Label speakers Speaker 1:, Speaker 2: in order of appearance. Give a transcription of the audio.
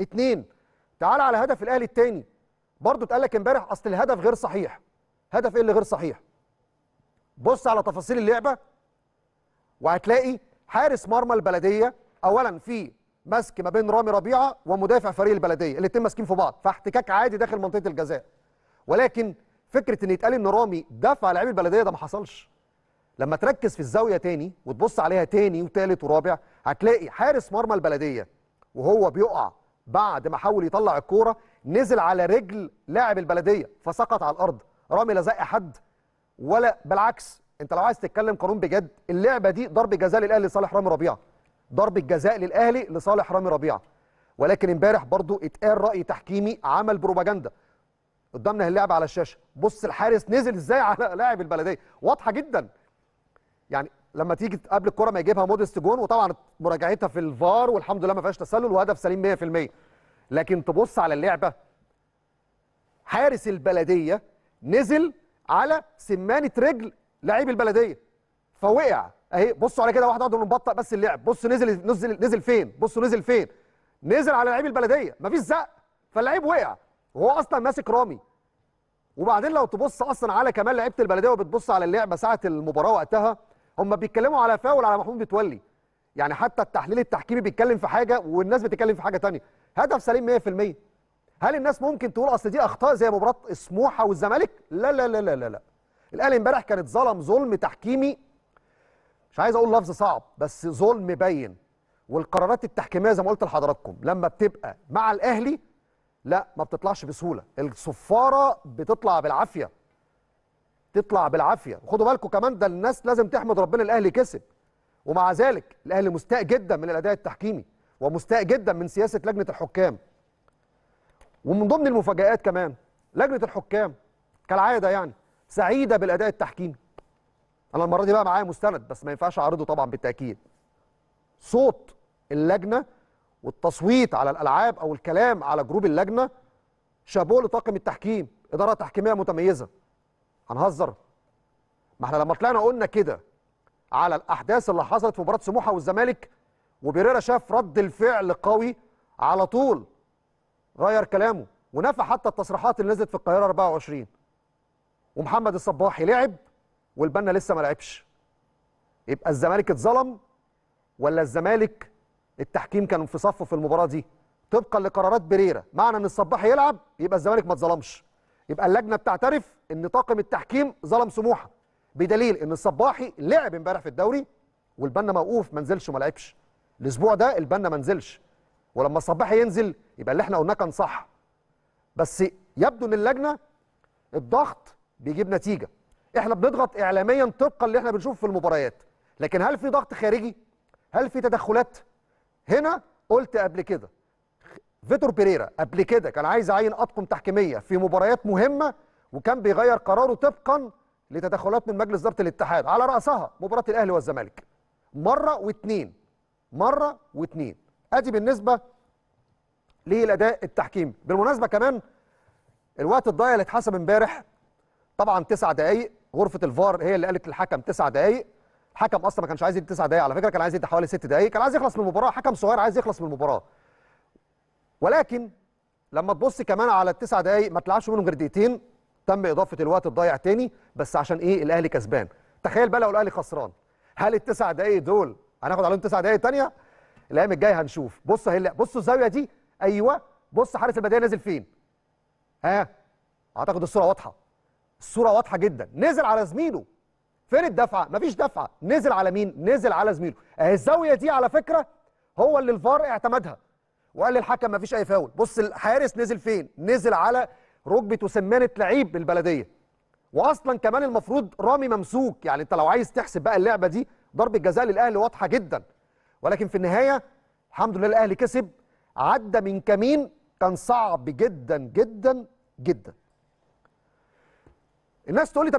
Speaker 1: اتنين تعال على هدف الاهلي التاني برضه اتقال لك امبارح اصل الهدف غير صحيح هدف ايه اللي غير صحيح بص على تفاصيل اللعبه وهتلاقي حارس مرمى البلديه اولا في مسك ما بين رامي ربيعه ومدافع فريق البلديه الاثنين ماسكين في بعض فاحتكاك عادي داخل منطقه الجزاء ولكن فكره ان يتقال ان رامي دفع لعيب البلديه ده ما حصلش لما تركز في الزاويه تاني وتبص عليها تاني وتالت ورابع هتلاقي حارس مرمى البلديه وهو بيقع بعد ما حاول يطلع الكوره نزل على رجل لاعب البلديه فسقط على الارض رامي لا زق حد ولا بالعكس انت لو عايز تتكلم قانون بجد اللعبه دي ضربه جزاء للاهلي لصالح رامي ربيعه ضربه جزاء للاهلي لصالح رامي ربيعه ولكن امبارح برضو اتقال راي تحكيمي عمل بروباجندا قدامنا اللعبه على الشاشه بص الحارس نزل ازاي على لاعب البلديه واضحه جدا يعني لما تيجي قبل الكره ما يجيبها موديست جون وطبعا مراجعتها في الفار والحمد لله ما فيهاش تسلل وهدف سليم 100% لكن تبص على اللعبه حارس البلديه نزل على سمانه رجل لعيب البلديه فوقع اهي بصوا على كده واحد واحد مبطئ بس اللعب بص نزل نزل نزل فين بصوا نزل فين نزل على لعيب البلديه مفيش زق فاللعيب وقع وهو اصلا ماسك رامي وبعدين لو تبص اصلا على كمان لعيبه البلديه وبتبص على اللعبه ساعه المباراه وقتها هم بيتكلموا على فاول على محمود متولي يعني حتى التحليل التحكيمي بيتكلم في حاجه والناس بتتكلم في حاجه ثانيه هدف سليم 100% هل الناس ممكن تقول اصل دي اخطاء زي مباراه سموحه والزمالك لا لا لا لا لا, لا. الاهلي امبارح كانت ظلم ظلم تحكيمي مش عايز اقول لفظ صعب بس ظلم باين والقرارات التحكيميه زي ما قلت لحضراتكم لما بتبقى مع الاهلي لا ما بتطلعش بسهوله الصفاره بتطلع بالعافيه تطلع بالعافيه وخدوا بالكم كمان ده الناس لازم تحمد ربنا الاهلي كسب ومع ذلك الاهلي مستاء جدا من الاداء التحكيمي ومستاء جدا من سياسه لجنه الحكام ومن ضمن المفاجات كمان لجنه الحكام كالعاده يعني سعيده بالاداء التحكيمي انا المره دي بقى معايا مستند بس ما ينفعش اعرضه طبعا بالتاكيد صوت اللجنه والتصويت على الالعاب او الكلام على جروب اللجنه شابوه لطاقم التحكيم اداره تحكيميه متميزه هنهزر ما احنا لما طلعنا قلنا كده على الاحداث اللي حصلت في مباراه سموحه والزمالك وبيريرا شاف رد الفعل قوي على طول غير كلامه ونفى حتى التصريحات اللي نزلت في القاهره 24 ومحمد الصباحي لعب والبنا لسه ما لعبش يبقى الزمالك اتظلم ولا الزمالك التحكيم كان في صفه في المباراه دي طبقا لقرارات بريرة معنى ان الصباح يلعب يبقى الزمالك ما اتظلمش يبقى اللجنه بتعترف ان طاقم التحكيم ظلم سموحه بدليل ان الصباحي لعب امبارح في الدوري والبنا موقوف ما نزلش وما لعبش الاسبوع ده البنا ما نزلش ولما الصباحي ينزل يبقى اللي احنا قلناه كان صح بس يبدو ان اللجنه الضغط بيجيب نتيجه احنا بنضغط اعلاميا طبقا اللي احنا بنشوفه في المباريات لكن هل في ضغط خارجي هل في تدخلات هنا قلت قبل كده فيتور بيريرا قبل كده كان عايز يعين اطقم تحكيميه في مباريات مهمه وكان بيغير قراره طبقا لتدخلات من مجلس اداره الاتحاد على راسها مباراه الاهلي والزمالك مره واثنين مره واثنين ادي بالنسبه للاداء التحكيمي بالمناسبه كمان الوقت الضايع اللي اتحسب امبارح طبعا تسع دقائق غرفه الفار هي اللي قالت للحكم تسع دقائق الحكم اصلا ما كانش عايز يدي تسع دقائق على فكره كان عايز يدي حوالي ست دقائق كان عايز يخلص من المباراه حكم صغير عايز يخلص من المباراه ولكن لما تبص كمان على التسع دقايق ما طلعش منهم غير دقيقتين تم اضافه الوقت الضايع تاني بس عشان ايه الاهلي كسبان تخيل بقى لو الاهلي خسران هل التسع دقايق دول هناخد عليهم تسع دقايق تانيه الايام الجايه هنشوف بص اهي بص الزاويه دي ايوه بص حارس البدايه نازل فين ها اعتقد الصوره واضحه الصوره واضحه جدا نزل على زميله فين الدفعه مفيش دفعه نزل على مين نزل على زميله اهي الزاويه دي على فكره هو اللي الفار اعتمدها وقال للحكم مفيش اي فاول بص الحارس نزل فين نزل على ركبه وسمانه لعيب البلديه واصلا كمان المفروض رامي ممسوك يعني انت لو عايز تحسب بقى اللعبه دي ضربه جزاء للاهلي واضحه جدا ولكن في النهايه الحمد لله الاهلي كسب عدى من كمين كان صعب جدا جدا جدا الناس تقول لي